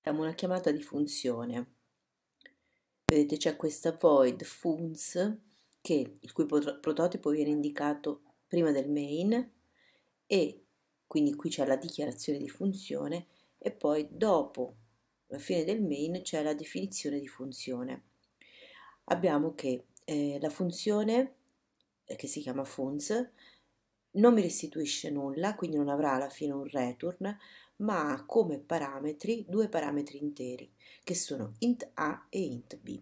abbiamo una chiamata di funzione. Vedete c'è questa void funz che, il cui prototipo viene indicato prima del main e quindi qui c'è la dichiarazione di funzione e poi dopo la fine del main c'è la definizione di funzione. Abbiamo che eh, la funzione eh, che si chiama funz non mi restituisce nulla, quindi non avrà alla fine un return, ma ha come parametri due parametri interi, che sono int a e int b.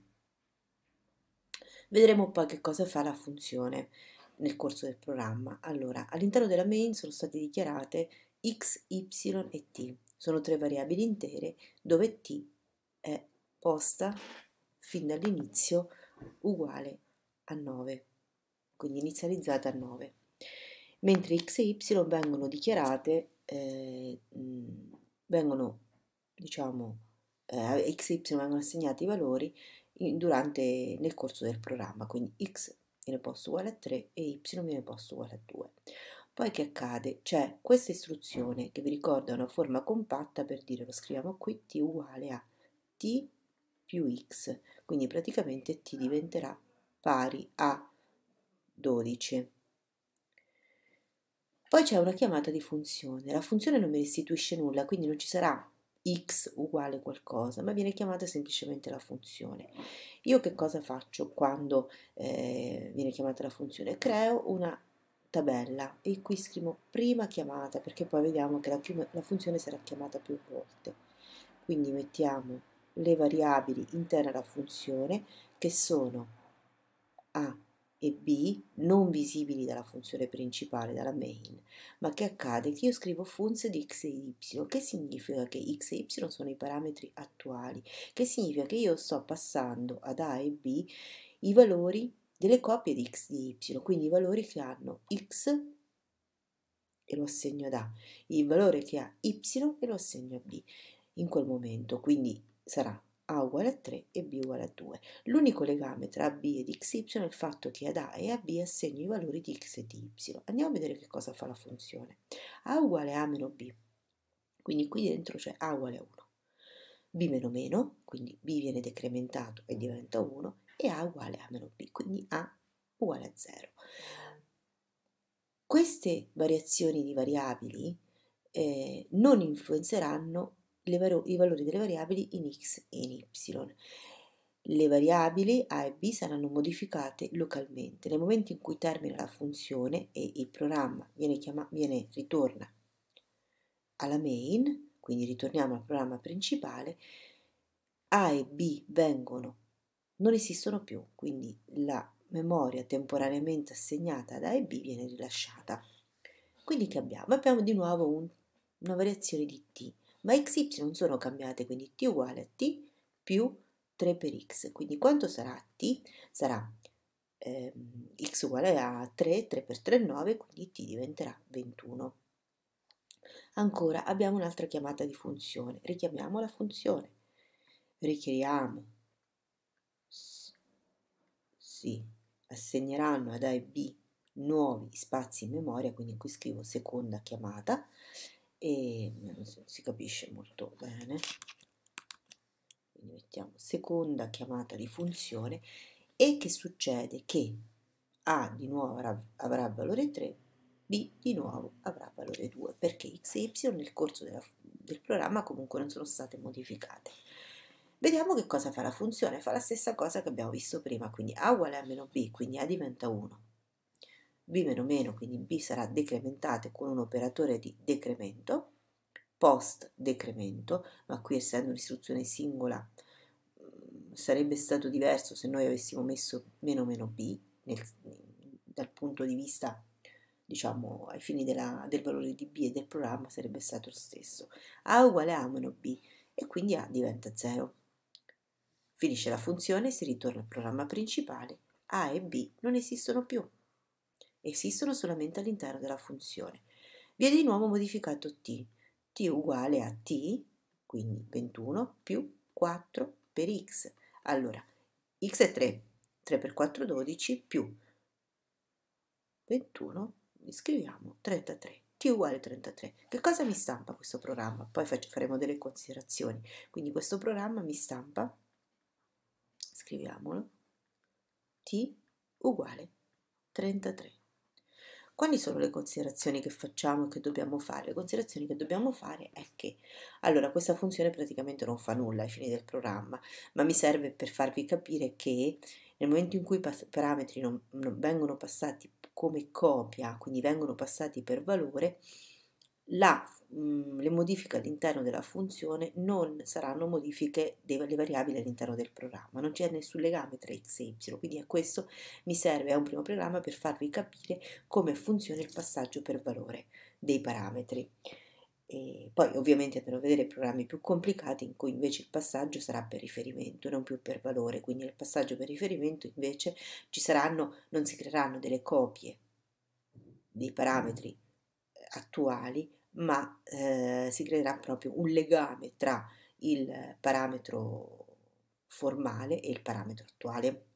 Vedremo poi che cosa fa la funzione nel corso del programma. Allora, all'interno della main sono state dichiarate x, y e t. Sono tre variabili intere dove t è posta fin dall'inizio uguale a 9, quindi inizializzata a 9. Mentre x e y vengono dichiarate eh, vengono, diciamo, eh, XY vengono assegnati i valori in, durante, nel corso del programma, quindi X viene posto uguale a 3 e Y viene posto uguale a 2. Poi che accade? C'è questa istruzione che vi ricorda una forma compatta per dire, lo scriviamo qui, t uguale a t più x, quindi praticamente t diventerà pari a 12. Poi c'è una chiamata di funzione, la funzione non mi restituisce nulla, quindi non ci sarà x uguale qualcosa, ma viene chiamata semplicemente la funzione. Io che cosa faccio quando eh, viene chiamata la funzione? Creo una tabella e qui scrivo prima chiamata perché poi vediamo che la, prima, la funzione sarà chiamata più volte. Quindi mettiamo le variabili interne alla funzione che sono e B non visibili dalla funzione principale, dalla main, ma che accade che io scrivo funze di x e y, che significa che x e y sono i parametri attuali, che significa che io sto passando ad A e B i valori delle coppie di x e y, quindi i valori che hanno x e lo assegno ad A, il valore che ha y e lo assegno a B in quel momento, quindi sarà a uguale a 3 e b uguale a 2. L'unico legame tra b ed xy è il fatto che ad a e a b assegno i valori di x e di y. Andiamo a vedere che cosa fa la funzione. a uguale a meno b, quindi qui dentro c'è a uguale a 1. b meno meno, quindi b viene decrementato e diventa 1, e a uguale a meno b, quindi a uguale a 0. Queste variazioni di variabili eh, non influenzeranno valo- i valori delle variabili in x e in y. Le variabili a e b saranno modificate localmente. Nel momento in cui termina la funzione e il programma viene, chiama- viene ritorna alla main, quindi ritorniamo al programma principale, a e B vengono, non esistono più, quindi la memoria temporaneamente assegnata ad A e B viene rilasciata. Quindi che abbiamo? Abbiamo di nuovo un, una variazione di T ma x, y sono cambiate, quindi t uguale a t più 3 per x. Quindi quanto sarà t? Sarà ehm, x uguale a 3, 3 per 3 è 9, quindi t diventerà 21. Ancora abbiamo un'altra chiamata di funzione, richiamiamo la funzione. Richiamiamo, si assegneranno ad A e B nuovi spazi in memoria, quindi qui scrivo seconda chiamata, e si capisce molto bene quindi mettiamo seconda chiamata di funzione e che succede che a di nuovo avrà, avrà valore 3 b di nuovo avrà valore 2 perché x e y nel corso della, del programma comunque non sono state modificate vediamo che cosa fa la funzione fa la stessa cosa che abbiamo visto prima quindi a uguale a meno b quindi a diventa 1 b meno meno, quindi b sarà decrementata con un operatore di decremento, post decremento, ma qui essendo un'istruzione singola mm, sarebbe stato diverso se noi avessimo messo meno meno b nel, dal punto di vista diciamo ai fini della, del valore di b e del programma sarebbe stato lo stesso a uguale a meno b e quindi a diventa 0 finisce la funzione si ritorna al programma principale a e b non esistono più esistono solamente all'interno della funzione. Viene di nuovo modificato t, t uguale a t, quindi 21 più 4 per x. Allora, x è 3, 3 per 4 è 12 più 21, scriviamo 33 t uguale 33. Che cosa mi stampa questo programma? Poi faccio, faremo delle considerazioni. Quindi questo programma mi stampa, scriviamolo, t uguale 33. Quali sono le considerazioni che facciamo e che dobbiamo fare? Le considerazioni che dobbiamo fare è che, allora, questa funzione praticamente non fa nulla ai fini del programma, ma mi serve per farvi capire che nel momento in cui i parametri non, non vengono passati come copia, quindi vengono passati per valore, la, mhmm, le modifiche all'interno della funzione non saranno modifiche delle variabili all'interno del programma, non c'è nessun legame tra x e y, quindi a questo mi serve a un primo programma per farvi capire come funziona il passaggio per valore dei parametri. E poi ovviamente andrò a vedere programmi più complicati in cui invece il passaggio sarà per riferimento, non più per valore, quindi nel passaggio per riferimento invece ci saranno, non si creeranno delle copie dei parametri attuali, ma eh, si creerà proprio un legame tra il parametro formale e il parametro attuale.